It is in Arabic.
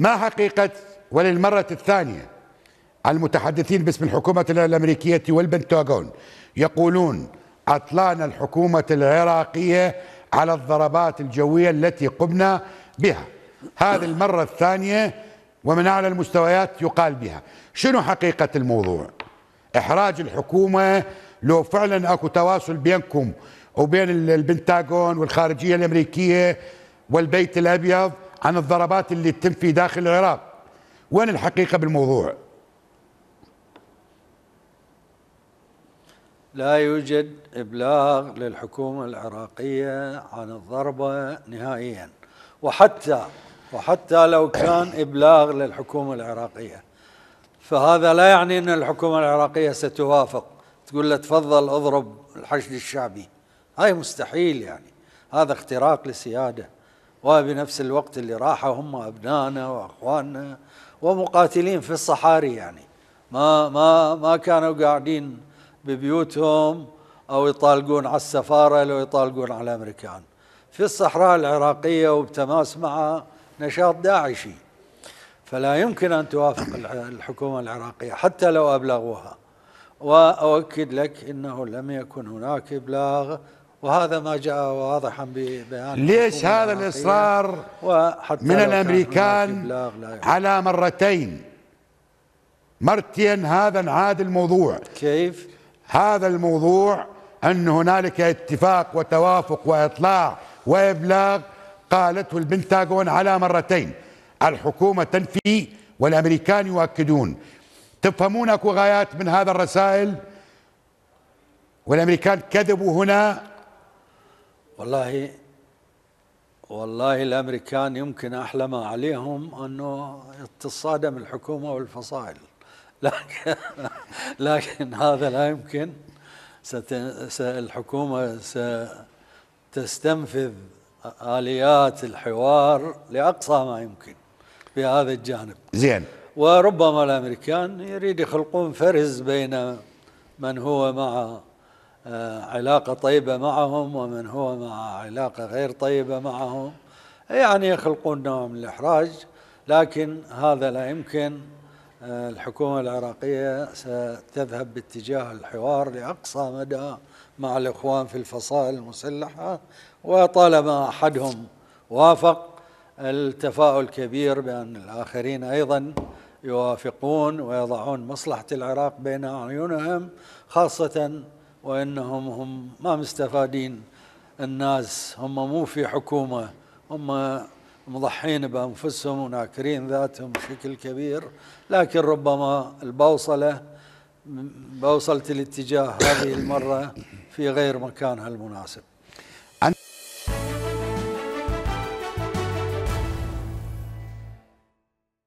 ما حقيقة وللمرة الثانية المتحدثين باسم الحكومة الأمريكية والبنتاغون يقولون أطلان الحكومة العراقية على الضربات الجوية التي قمنا بها هذه المرة الثانية ومن أعلى المستويات يقال بها شنو حقيقة الموضوع إحراج الحكومة لو فعلا أكو تواصل بينكم وبين البنتاغون والخارجية الأمريكية والبيت الأبيض عن الضربات اللي تتم في داخل العراق وين الحقيقة بالموضوع لا يوجد إبلاغ للحكومة العراقية عن الضربة نهائيا وحتى وحتى لو كان إبلاغ للحكومة العراقية فهذا لا يعني أن الحكومة العراقية ستوافق تقول له تفضل اضرب الحشد الشعبي هاي مستحيل يعني هذا اختراق للسياده وبنفس الوقت اللي راحوا هم أبنائنا وأخواننا ومقاتلين في الصحاري يعني ما ما ما كانوا قاعدين ببيوتهم أو يطالقون على السفارة لو يطالقون على الأمريكان في الصحراء العراقية وبتماس مع نشاط داعشي فلا يمكن أن توافق الحكومة العراقية حتى لو أبلغوها وأؤكد لك أنه لم يكن هناك إبلاغ وهذا ما جاء واضحا ببيان ليش هذا الإصرار من الأمريكان على مرتين مرتين هذا انعاد الموضوع كيف هذا الموضوع أن هنالك اتفاق وتوافق وإطلاع وإبلاغ قالته البنتاغون على مرتين الحكومة تنفي والأمريكان يؤكدون تفهمون أكو غايات من هذا الرسائل والأمريكان كذبوا هنا والله والله الامريكان يمكن احلى ما عليهم انه تتصادم الحكومه والفصائل لكن لكن هذا لا يمكن الحكومه ستستنفذ اليات الحوار لاقصى ما يمكن في هذا الجانب زين وربما الامريكان يريد يخلقون فرز بين من هو مع آه، علاقة طيبة معهم ومن هو مع علاقة غير طيبة معهم يعني يخلقون نوع من الإحراج لكن هذا لا يمكن آه، الحكومة العراقية ستذهب باتجاه الحوار لأقصى مدى مع الإخوان في الفصائل المسلحة وطالما أحدهم وافق التفاؤل كبير بأن الآخرين أيضا يوافقون ويضعون مصلحة العراق بين أعينهم خاصة وانهم هم ما مستفادين الناس هم مو في حكومه هم مضحين بانفسهم وناكرين ذاتهم بشكل كبير لكن ربما البوصله بوصله الاتجاه هذه المره في غير مكانها المناسب